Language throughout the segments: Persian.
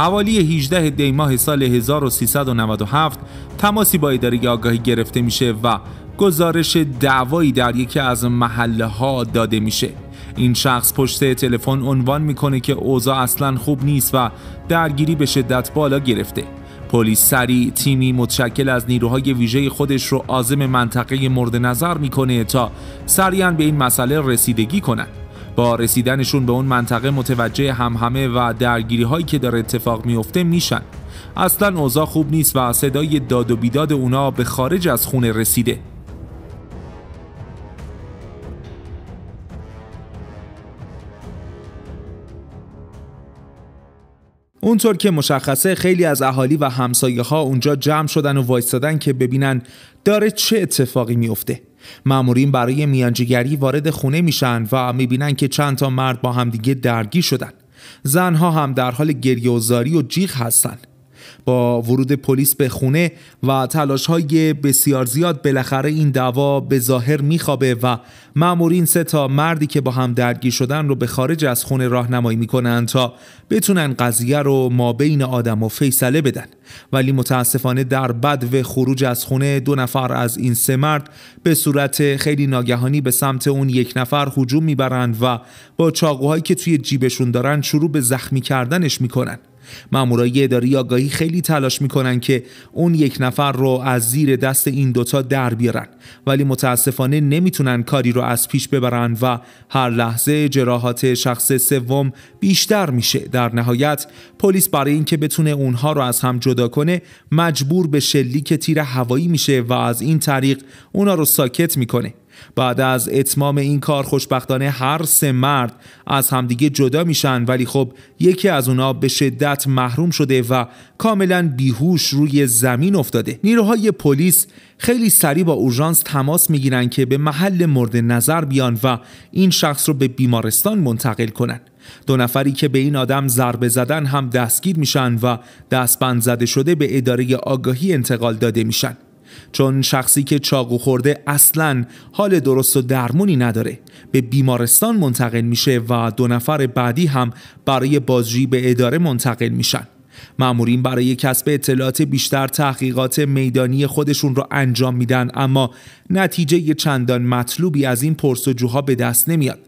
حوالی 18 دی ماه سال 1397 تماسی با اداره آگاهی گرفته میشه و گزارش دعوایی در یکی از محله ها داده میشه این شخص پشت تلفن عنوان میکنه که اوضاع اصلا خوب نیست و درگیری به شدت بالا گرفته پلیس سریع تیمی متشکل از نیروهای ویژه خودش رو عازم منطقه مورد نظر میکنه تا سریعا به این مسئله رسیدگی کنند با رسیدنشون به اون منطقه متوجه همهمه و درگیری هایی که داره اتفاق میفته میشن اصلا اوضاع خوب نیست و صدای داد و بیداد اونا به خارج از خونه رسیده اونطور که مشخصه خیلی از اهالی و همسایه ها اونجا جمع شدن و وایستادن که ببینن داره چه اتفاقی میفته مامورین برای میانجیگری وارد خونه میشن و میبینن که چند تا مرد با همدیگه درگیر شدن زنها هم در حال گریه و زاری و جیغ هستند با ورود پلیس به خونه و تلاش های بسیار زیاد بالاخره این دعوا به ظاهر میخوابه و مامورین سه تا مردی که با هم درگیر شدن رو به خارج از خونه راهنمایی میکنن تا بتونن قضیه رو ما بین آدم و فیصله بدن ولی متاسفانه در بد و خروج از خونه دو نفر از این سه مرد به صورت خیلی ناگهانی به سمت اون یک نفر هجوم میبرند و با چاقوهایی که توی جیبشون دارن شروع به زخمی کردنش میکنن مامورای اداری آگاهی خیلی تلاش میکنن که اون یک نفر رو از زیر دست این دوتا در بیارن ولی متاسفانه نمیتونن کاری رو از پیش ببرن و هر لحظه جراحات شخص سوم بیشتر میشه در نهایت پلیس برای اینکه بتونه اونها رو از هم جدا کنه مجبور به شلیک تیر هوایی میشه و از این طریق اونا رو ساکت میکنه بعد از اتمام این کار خوشبختانه هر سه مرد از همدیگه جدا میشن ولی خب یکی از اونا به شدت محروم شده و کاملا بیهوش روی زمین افتاده نیروهای پلیس خیلی سریع با اورژانس تماس میگیرن که به محل مورد نظر بیان و این شخص رو به بیمارستان منتقل کنن دو نفری که به این آدم ضربه زدن هم دستگیر میشن و دستبند زده شده به اداره آگاهی انتقال داده میشن چون شخصی که چاقو خورده اصلا حال درست و درمونی نداره به بیمارستان منتقل میشه و دو نفر بعدی هم برای بازجویی به اداره منتقل میشن مامورین برای کسب اطلاعات بیشتر تحقیقات میدانی خودشون رو انجام میدن اما نتیجه چندان مطلوبی از این پرسجوها به دست نمیاد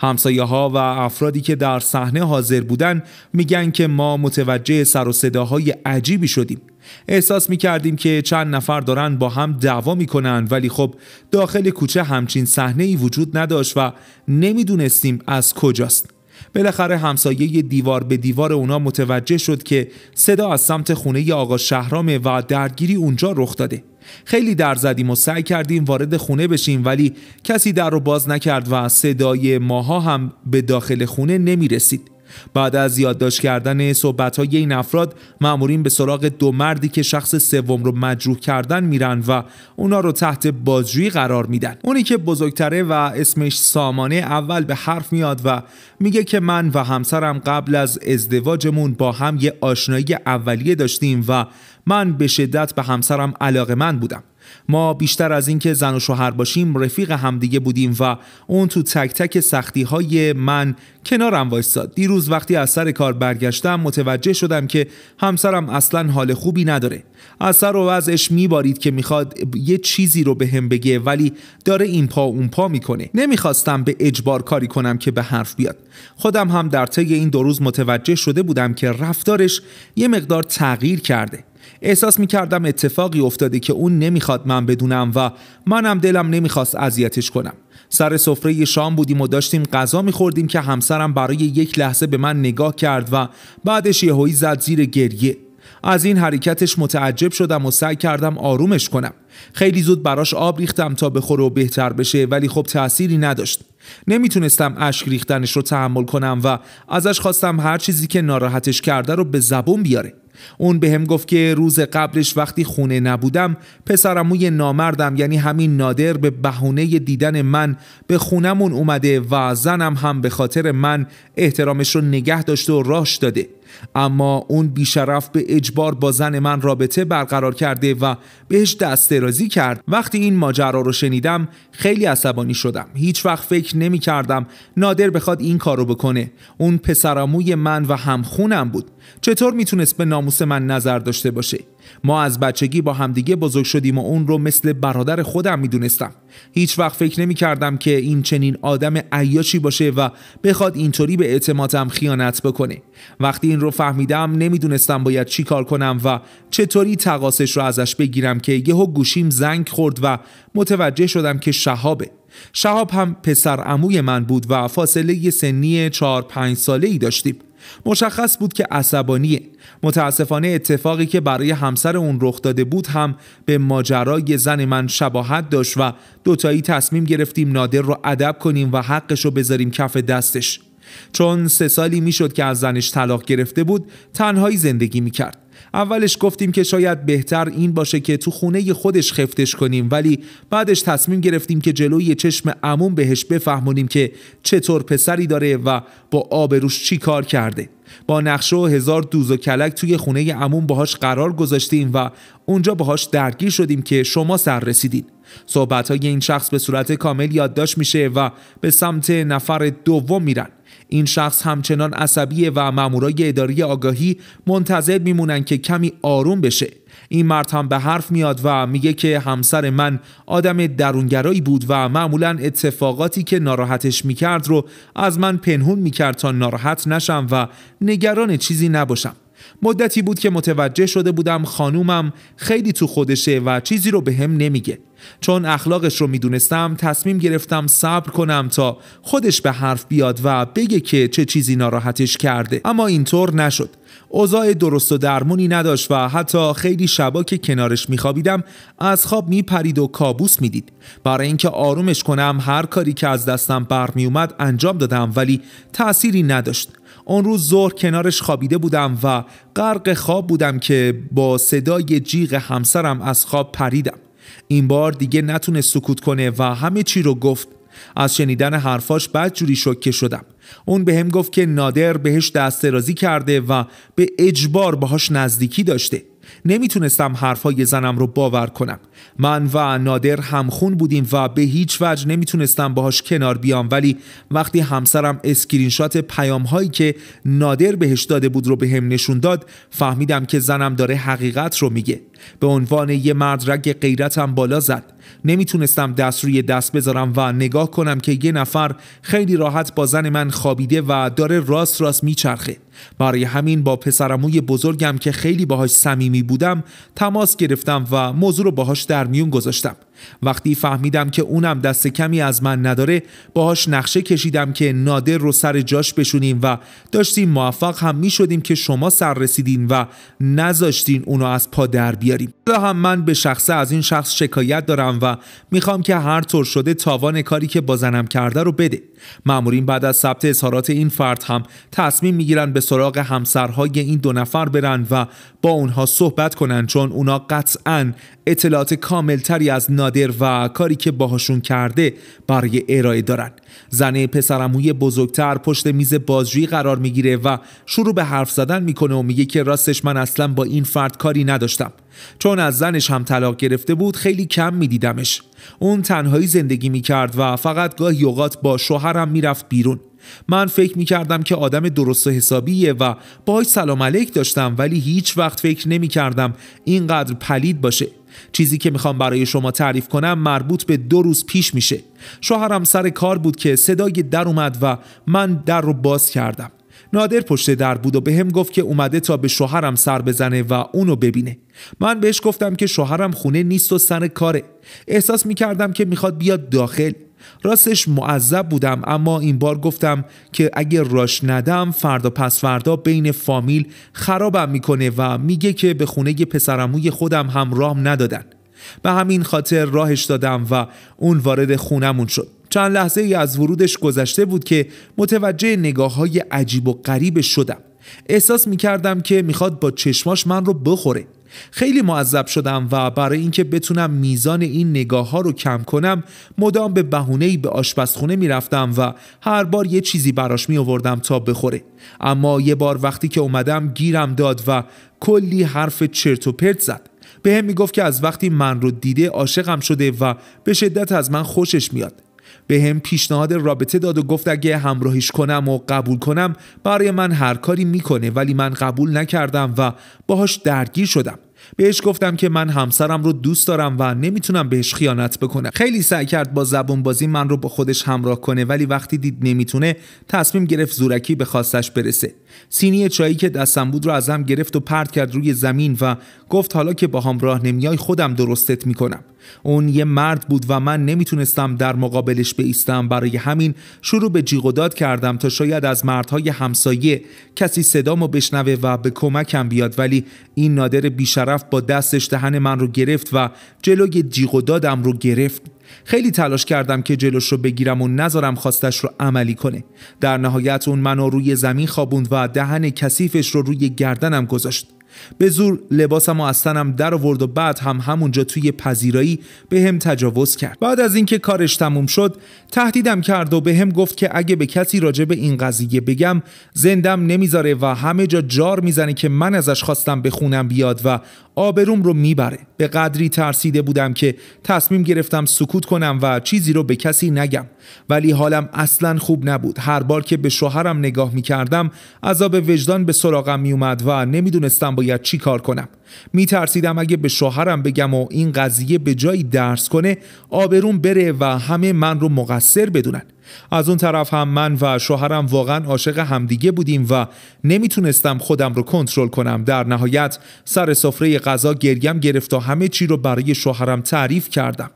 همسایه ها و افرادی که در صحنه حاضر بودن میگن که ما متوجه سر و صداهای عجیبی شدیم احساس می کردیم که چند نفر دارن با هم دعوا کنن ولی خب داخل کوچه همچین صحنه ای وجود نداشت و نمیدونستیم از کجاست بالاخره همسایه دیوار به دیوار اونا متوجه شد که صدا از سمت خونه آقا شهرامه و درگیری اونجا رخ داده خیلی در زدیم و سعی کردیم وارد خونه بشیم ولی کسی در رو باز نکرد و صدای ماها هم به داخل خونه نمی رسید بعد از یادداشت کردن صحبت های این افراد مامورین به سراغ دو مردی که شخص سوم رو مجروح کردن میرن و اونا رو تحت بازجویی قرار میدن اونی که بزرگتره و اسمش سامانه اول به حرف میاد و میگه که من و همسرم قبل از ازدواجمون با هم یه آشنایی اولیه داشتیم و من به شدت به همسرم علاقه من بودم ما بیشتر از اینکه زن و شوهر باشیم رفیق همدیگه بودیم و اون تو تک تک سختی های من کنارم وایستاد دیروز وقتی از سر کار برگشتم متوجه شدم که همسرم اصلا حال خوبی نداره از سر و وضعش میبارید که میخواد یه چیزی رو به هم بگه ولی داره این پا اون پا میکنه نمیخواستم به اجبار کاری کنم که به حرف بیاد خودم هم در طی این دو روز متوجه شده بودم که رفتارش یه مقدار تغییر کرده احساس کردم اتفاقی افتاده که اون نمیخواد من بدونم و منم دلم نمیخواست اذیتش کنم سر سفره شام بودیم و داشتیم غذا میخوردیم که همسرم برای یک لحظه به من نگاه کرد و بعدش یهویی زد زیر گریه از این حرکتش متعجب شدم و سعی کردم آرومش کنم خیلی زود براش آب ریختم تا بخوره و بهتر بشه ولی خب تأثیری نداشت نمیتونستم اشک ریختنش رو تحمل کنم و ازش خواستم هر چیزی که ناراحتش کرده رو به زبون بیاره اون بهم هم گفت که روز قبلش وقتی خونه نبودم پسرموی نامردم یعنی همین نادر به بهونه دیدن من به خونمون اومده و زنم هم به خاطر من احترامش رو نگه داشته و راش داده اما اون بیشرف به اجبار با زن من رابطه برقرار کرده و بهش دست درازی کرد وقتی این ماجرا رو شنیدم خیلی عصبانی شدم هیچ وقت فکر نمی کردم نادر بخواد این کارو بکنه اون پسراموی من و همخونم بود چطور میتونست به ناموس من نظر داشته باشه ما از بچگی با همدیگه بزرگ شدیم و اون رو مثل برادر خودم میدونستم هیچ وقت فکر نمی کردم که این چنین آدم عیاشی باشه و بخواد اینطوری به اعتمادم خیانت بکنه وقتی رو فهمیدم نمیدونستم باید چی کار کنم و چطوری تقاسش رو ازش بگیرم که یهو گوشیم زنگ خورد و متوجه شدم که شهابه شهاب هم پسر عموی من بود و فاصله سنی 4 5 ساله ای داشتیم مشخص بود که عصبانیه متاسفانه اتفاقی که برای همسر اون رخ داده بود هم به ماجرای زن من شباهت داشت و دوتایی تصمیم گرفتیم نادر رو ادب کنیم و حقش رو بذاریم کف دستش چون سه سالی میشد که از زنش طلاق گرفته بود تنهایی زندگی میکرد اولش گفتیم که شاید بهتر این باشه که تو خونه خودش خفتش کنیم ولی بعدش تصمیم گرفتیم که جلوی چشم عموم بهش بفهمونیم که چطور پسری داره و با آبروش چی کار کرده با نقشه و هزار دوز و کلک توی خونه عموم باهاش قرار گذاشتیم و اونجا باهاش درگیر شدیم که شما سر رسیدین صحبت های این شخص به صورت کامل یادداشت میشه و به سمت نفر دوم میرن این شخص همچنان عصبیه و مامورای اداری آگاهی منتظر میمونن که کمی آروم بشه این مرد هم به حرف میاد و میگه که همسر من آدم درونگرایی بود و معمولا اتفاقاتی که ناراحتش میکرد رو از من پنهون میکرد تا ناراحت نشم و نگران چیزی نباشم مدتی بود که متوجه شده بودم خانومم خیلی تو خودشه و چیزی رو به هم نمیگه چون اخلاقش رو میدونستم تصمیم گرفتم صبر کنم تا خودش به حرف بیاد و بگه که چه چیزی ناراحتش کرده اما اینطور نشد اوضاع درست و درمونی نداشت و حتی خیلی شبا که کنارش میخوابیدم از خواب میپرید و کابوس میدید برای اینکه آرومش کنم هر کاری که از دستم برمیومد انجام دادم ولی تأثیری نداشت اون روز ظهر کنارش خوابیده بودم و غرق خواب بودم که با صدای جیغ همسرم از خواب پریدم این بار دیگه نتونست سکوت کنه و همه چی رو گفت از شنیدن حرفاش جوری شکه شدم اون به هم گفت که نادر بهش دست کرده و به اجبار باهاش نزدیکی داشته نمیتونستم حرفهای زنم رو باور کنم من و نادر همخون بودیم و به هیچ وجه نمیتونستم باهاش کنار بیام ولی وقتی همسرم اسکرینشات پیام هایی که نادر بهش داده بود رو به هم نشون داد فهمیدم که زنم داره حقیقت رو میگه به عنوان یه مرد رگ غیرتم بالا زد نمیتونستم دست روی دست بذارم و نگاه کنم که یه نفر خیلی راحت با زن من خوابیده و داره راست راست میچرخه برای همین با پسرموی بزرگم که خیلی باهاش صمیمی بودم تماس گرفتم و موضوع رو باهاش در میون گذاشتم وقتی فهمیدم که اونم دست کمی از من نداره باهاش نقشه کشیدم که نادر رو سر جاش بشونیم و داشتیم موفق هم می شدیم که شما سر رسیدین و نذاشتین اونو از پا در بیاریم حالا هم من به شخصه از این شخص شکایت دارم و میخوام که هر طور شده تاوان کاری که بازنم کرده رو بده مامورین بعد از ثبت اظهارات این فرد هم تصمیم میگیرن به سراغ همسرهای این دو نفر برن و با اونها صحبت کنن چون اونا قطعا اطلاعات کاملتری از نادر و کاری که باهاشون کرده برای ارائه دارن زن پسرموی بزرگتر پشت میز بازجویی قرار میگیره و شروع به حرف زدن میکنه و میگه که راستش من اصلا با این فرد کاری نداشتم چون از زنش هم طلاق گرفته بود خیلی کم میدیدمش اون تنهایی زندگی میکرد و فقط گاهی اوقات با شوهرم میرفت بیرون من فکر میکردم که آدم درست و حسابیه و بای سلام علیک داشتم ولی هیچ وقت فکر نمیکردم اینقدر پلید باشه چیزی که میخوام برای شما تعریف کنم مربوط به دو روز پیش میشه شوهرم سر کار بود که صدای در اومد و من در رو باز کردم نادر پشت در بود و به هم گفت که اومده تا به شوهرم سر بزنه و اونو ببینه من بهش گفتم که شوهرم خونه نیست و سر کاره احساس میکردم که میخواد بیاد داخل راستش معذب بودم اما این بار گفتم که اگه راش ندم فردا پس فردا بین فامیل خرابم میکنه و میگه که به خونه پسرموی خودم رام ندادن به همین خاطر راهش دادم و اون وارد خونمون شد چند لحظه ای از ورودش گذشته بود که متوجه نگاه های عجیب و غریب شدم احساس میکردم که میخواد با چشماش من رو بخوره خیلی معذب شدم و برای اینکه بتونم میزان این نگاه ها رو کم کنم مدام به بهونه به آشپزخونه میرفتم و هر بار یه چیزی براش می آوردم تا بخوره اما یه بار وقتی که اومدم گیرم داد و کلی حرف چرت و پرت زد به هم میگفت که از وقتی من رو دیده عاشقم شده و به شدت از من خوشش میاد به هم پیشنهاد رابطه داد و گفت اگه همراهیش کنم و قبول کنم برای من هر کاری میکنه ولی من قبول نکردم و باهاش درگیر شدم بهش گفتم که من همسرم رو دوست دارم و نمیتونم بهش خیانت بکنم خیلی سعی کرد با زبون بازی من رو با خودش همراه کنه ولی وقتی دید نمیتونه تصمیم گرفت زورکی به خواستش برسه سینی چایی که دستم بود رو ازم گرفت و پرت کرد روی زمین و گفت حالا که با هم راه نمیای خودم درستت میکنم اون یه مرد بود و من نمیتونستم در مقابلش بیستم برای همین شروع به جیغ داد کردم تا شاید از مردهای همسایه کسی صدامو بشنوه و به کمکم بیاد ولی این نادر بیشرف با دستش دهن من رو گرفت و جلوی جیغ و دادم رو گرفت خیلی تلاش کردم که جلوش رو بگیرم و نذارم خواستش رو عملی کنه در نهایت اون منو روی زمین خوابوند و دهن کثیفش رو روی گردنم گذاشت به زور لباسم و از در و بعد هم همونجا توی پذیرایی به هم تجاوز کرد بعد از اینکه کارش تموم شد تهدیدم کرد و به هم گفت که اگه به کسی راجع به این قضیه بگم زندم نمیذاره و همه جا جار میزنه که من ازش خواستم به خونم بیاد و آبروم رو میبره به قدری ترسیده بودم که تصمیم گرفتم سکوت کنم و چیزی رو به کسی نگم ولی حالم اصلا خوب نبود هر بار که به شوهرم نگاه میکردم عذاب وجدان به سراغم میومد و نمیدونستم باید چی کار کنم میترسیدم اگه به شوهرم بگم و این قضیه به جایی درس کنه آبروم بره و همه من رو مقصر بدونن از اون طرف هم من و شوهرم واقعا عاشق همدیگه بودیم و نمیتونستم خودم رو کنترل کنم در نهایت سر سفره غذا گریم گرفت و همه چی رو برای شوهرم تعریف کردم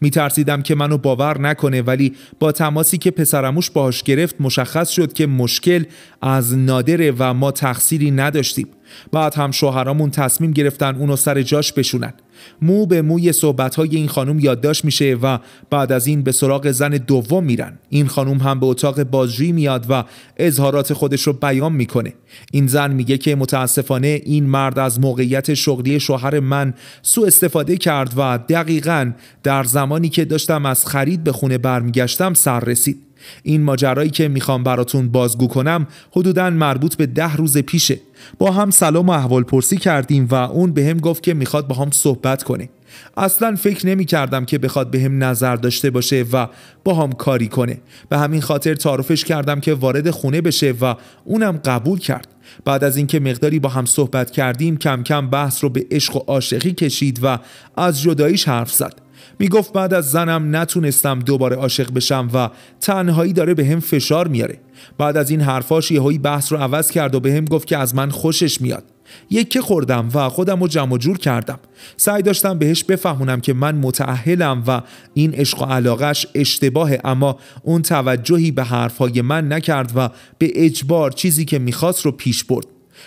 میترسیدم که منو باور نکنه ولی با تماسی که پسرموش باهاش گرفت مشخص شد که مشکل از نادره و ما تقصیری نداشتیم بعد هم شوهرامون تصمیم گرفتن اونو سر جاش بشونن مو به موی صحبت های این خانم یادداشت میشه و بعد از این به سراغ زن دوم میرن این خانم هم به اتاق بازجویی میاد و اظهارات خودش رو بیان میکنه این زن میگه که متاسفانه این مرد از موقعیت شغلی شوهر من سوء استفاده کرد و دقیقا در زمانی که داشتم از خرید به خونه برمیگشتم سر رسید این ماجرایی که میخوام براتون بازگو کنم حدودا مربوط به ده روز پیشه با هم سلام و احوال پرسی کردیم و اون به هم گفت که میخواد با هم صحبت کنه اصلا فکر نمی کردم که بخواد به هم نظر داشته باشه و با هم کاری کنه به همین خاطر تعارفش کردم که وارد خونه بشه و اونم قبول کرد بعد از اینکه مقداری با هم صحبت کردیم کم کم بحث رو به عشق و عاشقی کشید و از جداییش حرف زد می گفت بعد از زنم نتونستم دوباره عاشق بشم و تنهایی داره به هم فشار میاره بعد از این حرفاش یهویی بحث رو عوض کرد و به هم گفت که از من خوشش میاد یکی خوردم و خودم رو جمع جور کردم سعی داشتم بهش بفهمونم که من متعهلم و این عشق و علاقش اشتباهه اما اون توجهی به حرفهای من نکرد و به اجبار چیزی که میخواست رو پیش برد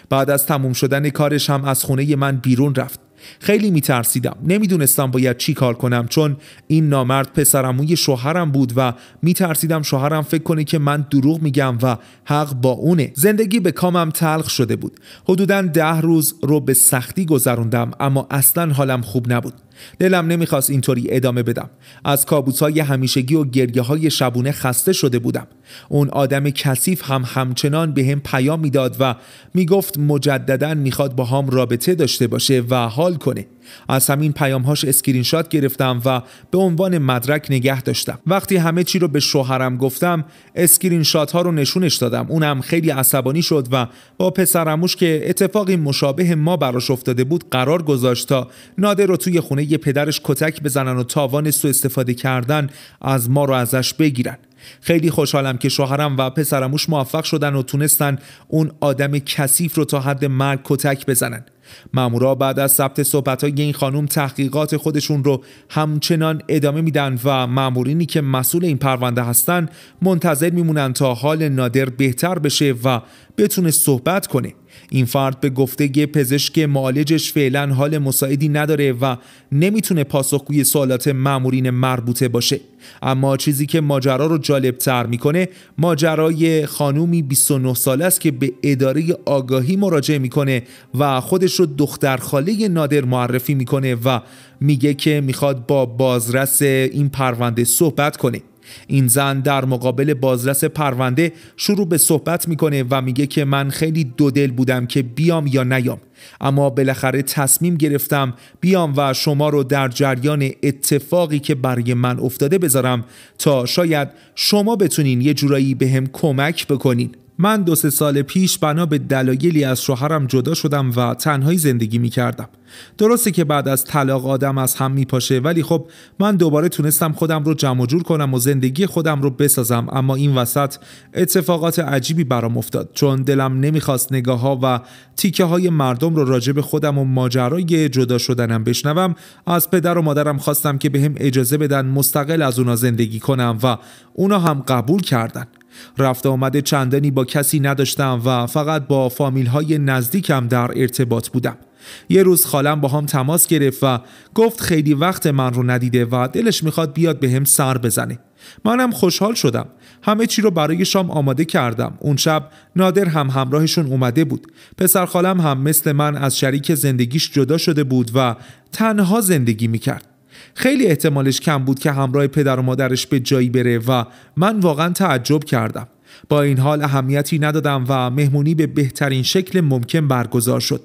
بعد از تموم شدن کارش هم از خونه من بیرون رفت خیلی میترسیدم نمیدونستم باید چی کار کنم چون این نامرد پسرموی شوهرم بود و میترسیدم شوهرم فکر کنه که من دروغ میگم و حق با اونه زندگی به کامم تلخ شده بود حدودا ده روز رو به سختی گذروندم اما اصلا حالم خوب نبود دلم نمیخواست اینطوری ادامه بدم از کابوس های همیشگی و گریه های شبونه خسته شده بودم اون آدم کثیف هم همچنان به هم پیام میداد و میگفت مجددا میخواد با هم رابطه داشته باشه و حال کنه از همین پیامهاش اسکرین شات گرفتم و به عنوان مدرک نگه داشتم وقتی همه چی رو به شوهرم گفتم اسکرین شات ها رو نشونش دادم اونم خیلی عصبانی شد و با پسرموش که اتفاقی مشابه ما براش افتاده بود قرار گذاشت تا نادر رو توی خونه علیه پدرش کتک بزنن و تاوان سوء استفاده کردن از ما رو ازش بگیرن خیلی خوشحالم که شوهرم و پسرموش موفق شدن و تونستن اون آدم کثیف رو تا حد مرگ کتک بزنن مامورا بعد از ثبت صحبت های این خانم تحقیقات خودشون رو همچنان ادامه میدن و مامورینی که مسئول این پرونده هستن منتظر میمونن تا حال نادر بهتر بشه و بتونه صحبت کنه این فرد به گفته پزشک معالجش فعلا حال مساعدی نداره و نمیتونه پاسخگوی سوالات مامورین مربوطه باشه اما چیزی که ماجرا رو جالب تر میکنه ماجرای خانومی 29 ساله است که به اداره آگاهی مراجعه میکنه و خودش رو دختر خاله نادر معرفی میکنه و میگه که میخواد با بازرس این پرونده صحبت کنه این زن در مقابل بازرس پرونده شروع به صحبت میکنه و میگه که من خیلی دودل بودم که بیام یا نیام اما بالاخره تصمیم گرفتم بیام و شما رو در جریان اتفاقی که برای من افتاده بذارم تا شاید شما بتونین یه جورایی به هم کمک بکنین من دو سه سال پیش بنا به دلایلی از شوهرم جدا شدم و تنهایی زندگی می کردم. درسته که بعد از طلاق آدم از هم می پاشه ولی خب من دوباره تونستم خودم رو جمع جور کنم و زندگی خودم رو بسازم اما این وسط اتفاقات عجیبی برام افتاد چون دلم نمیخواست نگاه ها و تیکه های مردم رو راجب خودم و ماجرای جدا شدنم بشنوم از پدر و مادرم خواستم که بهم به اجازه بدن مستقل از اونا زندگی کنم و اونا هم قبول کردن رفت آمد چندانی با کسی نداشتم و فقط با فامیل های نزدیکم در ارتباط بودم یه روز خالم با هم تماس گرفت و گفت خیلی وقت من رو ندیده و دلش میخواد بیاد به هم سر بزنه منم خوشحال شدم همه چی رو برای شام آماده کردم اون شب نادر هم همراهشون اومده بود پسر خالم هم مثل من از شریک زندگیش جدا شده بود و تنها زندگی میکرد خیلی احتمالش کم بود که همراه پدر و مادرش به جایی بره و من واقعا تعجب کردم با این حال اهمیتی ندادم و مهمونی به بهترین شکل ممکن برگزار شد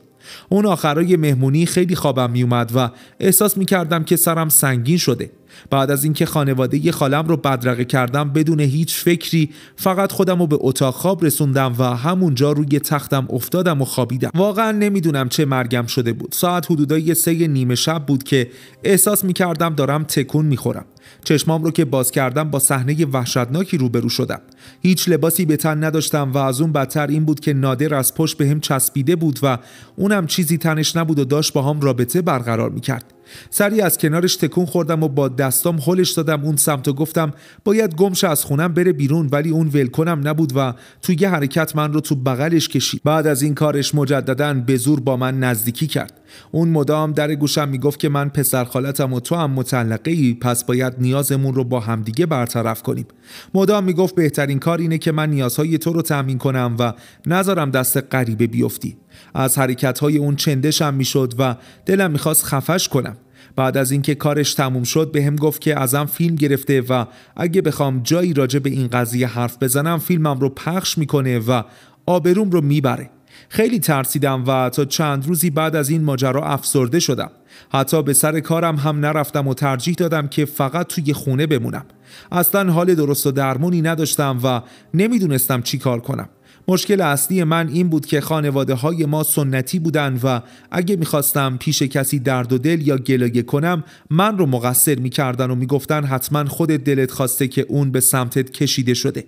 اون آخرای مهمونی خیلی خوابم میومد و احساس میکردم که سرم سنگین شده بعد از اینکه خانواده خالم رو بدرقه کردم بدون هیچ فکری فقط خودم رو به اتاق خواب رسوندم و همونجا روی تختم افتادم و خوابیدم واقعا نمیدونم چه مرگم شده بود ساعت حدودای سه نیمه شب بود که احساس میکردم دارم تکون میخورم چشمام رو که باز کردم با صحنه وحشتناکی روبرو شدم هیچ لباسی به تن نداشتم و از اون بدتر این بود که نادر از پشت بهم چسبیده بود و اونم چیزی تنش نبود و داشت با هم رابطه برقرار میکرد سری از کنارش تکون خوردم و با دستام هلش دادم اون سمت و گفتم باید گمش از خونم بره بیرون ولی اون ولکنم نبود و تو یه حرکت من رو تو بغلش کشید بعد از این کارش مجددا به زور با من نزدیکی کرد اون مدام در گوشم میگفت که من پسر خالتم و تو هم متعلقه ای پس باید نیازمون رو با همدیگه برطرف کنیم مدام میگفت بهترین کار اینه که من نیازهای تو رو تامین کنم و نذارم دست غریبه بیفتی از های اون چندشم میشد و دلم میخواست خفش کنم بعد از اینکه کارش تموم شد به هم گفت که ازم فیلم گرفته و اگه بخوام جایی راجع به این قضیه حرف بزنم فیلمم رو پخش میکنه و آبروم رو میبره خیلی ترسیدم و تا چند روزی بعد از این ماجرا افسرده شدم حتی به سر کارم هم نرفتم و ترجیح دادم که فقط توی خونه بمونم اصلا حال درست و درمونی نداشتم و نمیدونستم چی کار کنم مشکل اصلی من این بود که خانواده های ما سنتی بودن و اگه میخواستم پیش کسی درد و دل یا گلایه کنم من رو مقصر میکردن و میگفتن حتما خود دلت خواسته که اون به سمتت کشیده شده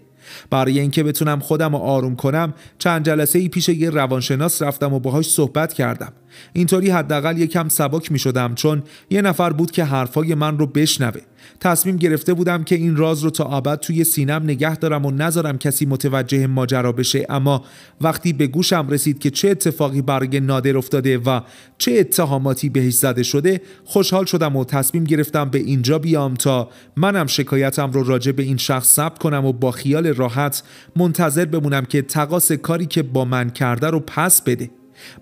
برای اینکه بتونم خودم رو آروم کنم چند جلسه ای پیش یه روانشناس رفتم و باهاش صحبت کردم اینطوری حداقل یکم سبک می چون یه نفر بود که حرفای من رو بشنوه تصمیم گرفته بودم که این راز رو تا ابد توی سینم نگه دارم و نذارم کسی متوجه ماجرا بشه اما وقتی به گوشم رسید که چه اتفاقی برای نادر افتاده و چه اتهاماتی بهش زده شده خوشحال شدم و تصمیم گرفتم به اینجا بیام تا منم شکایتم رو راجع به این شخص ثبت کنم و با خیال راحت منتظر بمونم که تقاس کاری که با من کرده رو پس بده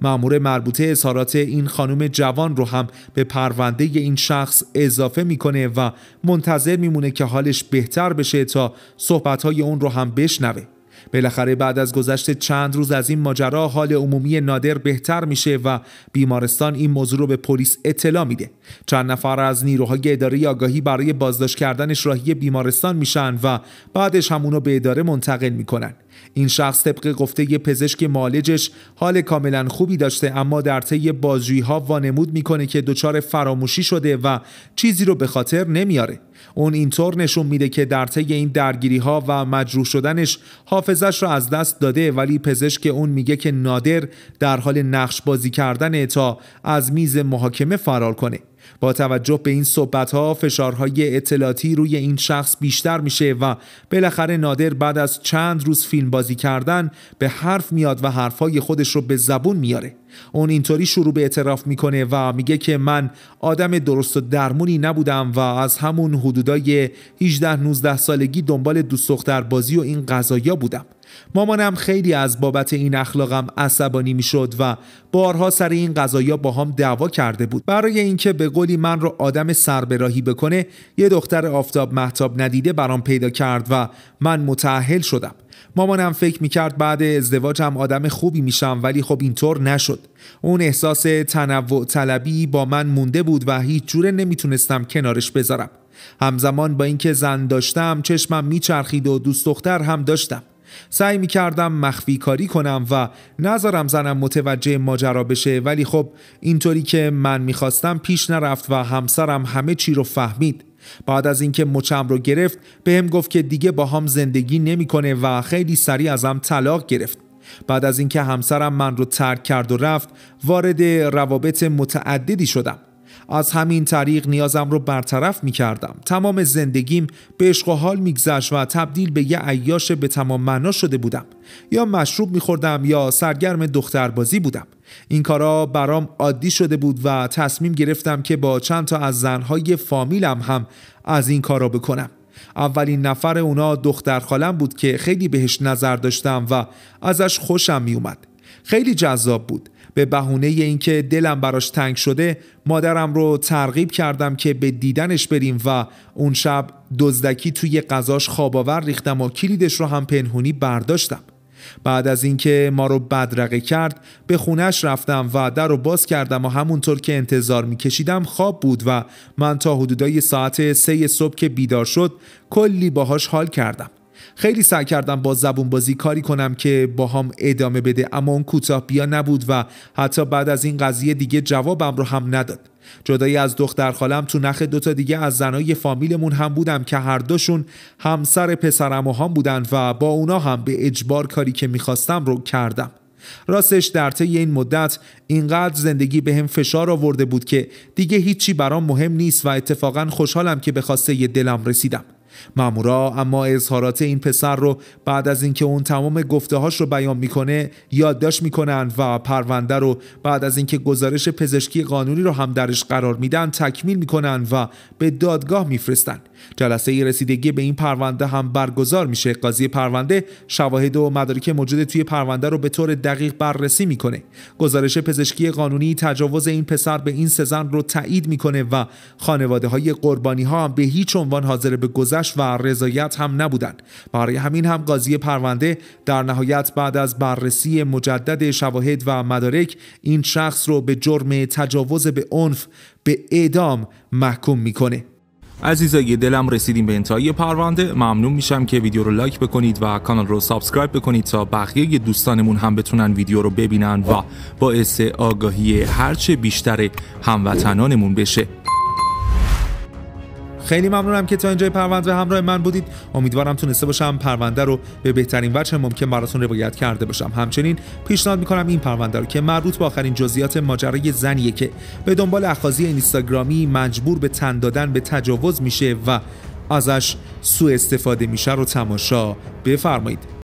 معمور مربوطه اظهارات این خانم جوان رو هم به پرونده این شخص اضافه میکنه و منتظر میمونه که حالش بهتر بشه تا صحبتهای اون رو هم بشنوه بالاخره بعد از گذشت چند روز از این ماجرا حال عمومی نادر بهتر میشه و بیمارستان این موضوع رو به پلیس اطلاع میده چند نفر از نیروهای اداره آگاهی برای بازداشت کردنش راهی بیمارستان میشن و بعدش همونو رو به اداره منتقل میکنن این شخص طبق گفته پزشک مالجش حال کاملا خوبی داشته اما در طی بازجویی ها وانمود میکنه که دچار فراموشی شده و چیزی رو به خاطر نمیاره اون اینطور نشون میده که در طی این درگیری ها و مجروح شدنش حافظش رو از دست داده ولی پزشک اون میگه که نادر در حال نقش بازی کردن تا از میز محاکمه فرار کنه با توجه به این صحبت ها فشارهای اطلاعاتی روی این شخص بیشتر میشه و بالاخره نادر بعد از چند روز فیلم بازی کردن به حرف میاد و حرفهای خودش رو به زبون میاره اون اینطوری شروع به اعتراف میکنه و میگه که من آدم درست و درمونی نبودم و از همون حدودای 18 19 سالگی دنبال دوست دختر بازی و این قضایا بودم مامانم خیلی از بابت این اخلاقم عصبانی میشد و بارها سر این قضایا با هم دعوا کرده بود برای اینکه به قولی من رو آدم سربراهی بکنه یه دختر آفتاب محتاب ندیده برام پیدا کرد و من متعهل شدم مامانم فکر میکرد بعد ازدواجم آدم خوبی میشم ولی خب اینطور نشد اون احساس تنوع طلبی با من مونده بود و هیچ جوره نمیتونستم کنارش بذارم همزمان با اینکه زن داشتم چشمم میچرخید و دوست دختر هم داشتم سعی می کردم مخفی کاری کنم و نذارم زنم متوجه ماجرا بشه ولی خب اینطوری که من میخواستم پیش نرفت و همسرم همه چی رو فهمید بعد از اینکه مچم رو گرفت بهم گفت که دیگه با هم زندگی نمیکنه و خیلی سریع ازم طلاق گرفت بعد از اینکه همسرم من رو ترک کرد و رفت وارد روابط متعددی شدم از همین طریق نیازم رو برطرف می کردم تمام زندگیم به عشق و حال میگذشت و تبدیل به یه عیاش به تمام معنا شده بودم یا مشروب میخوردم یا سرگرم دختربازی بودم این کارا برام عادی شده بود و تصمیم گرفتم که با چند تا از زنهای فامیلم هم از این کارا بکنم اولین نفر اونا دختر خالم بود که خیلی بهش نظر داشتم و ازش خوشم میومد خیلی جذاب بود به بهونه اینکه دلم براش تنگ شده مادرم رو ترغیب کردم که به دیدنش بریم و اون شب دزدکی توی غذاش خواباور ریختم و کلیدش رو هم پنهونی برداشتم بعد از اینکه ما رو بدرقه کرد به خونش رفتم و در رو باز کردم و همونطور که انتظار میکشیدم خواب بود و من تا حدودای ساعت سه صبح که بیدار شد کلی باهاش حال کردم خیلی سعی کردم با زبون بازی کاری کنم که باهم ادامه بده اما اون کوتاه بیا نبود و حتی بعد از این قضیه دیگه جوابم رو هم نداد جدایی از دختر خالم تو نخ دوتا دیگه از زنای فامیلمون هم بودم که هر دوشون همسر پسرم و هم بودن و با اونا هم به اجبار کاری که میخواستم رو کردم راستش در طی این مدت اینقدر زندگی به هم فشار آورده بود که دیگه هیچی برام مهم نیست و اتفاقا خوشحالم که به خواسته دلم رسیدم مامورا اما اظهارات این پسر رو بعد از اینکه اون تمام گفته هاش رو بیان میکنه یادداشت میکنن و پرونده رو بعد از اینکه گزارش پزشکی قانونی رو هم درش قرار میدن تکمیل میکنن و به دادگاه میفرستن جلسه رسیدگی به این پرونده هم برگزار میشه قاضی پرونده شواهد و مدارک موجود توی پرونده رو به طور دقیق بررسی میکنه گزارش پزشکی قانونی تجاوز این پسر به این سزن رو تایید میکنه و خانواده های قربانی ها هم به هیچ عنوان حاضر به گذشت و رضایت هم نبودن برای همین هم قاضی پرونده در نهایت بعد از بررسی مجدد شواهد و مدارک این شخص رو به جرم تجاوز به عنف به اعدام محکوم میکنه عزیزای دلم رسیدیم به انتهای پرونده ممنون میشم که ویدیو رو لایک بکنید و کانال رو سابسکرایب بکنید تا بقیه دوستانمون هم بتونن ویدیو رو ببینن و باعث آگاهی هرچه بیشتر هموطنانمون بشه خیلی ممنونم که تا اینجای پرونده همراه من بودید امیدوارم تونسته باشم پرونده رو به بهترین وجه ممکن براتون روایت کرده باشم همچنین پیشنهاد میکنم این پرونده رو که مربوط به آخرین جزئیات ماجرای زنیه که به دنبال اخاذی اینستاگرامی مجبور به تن دادن به تجاوز میشه و ازش سوء استفاده میشه رو تماشا بفرمایید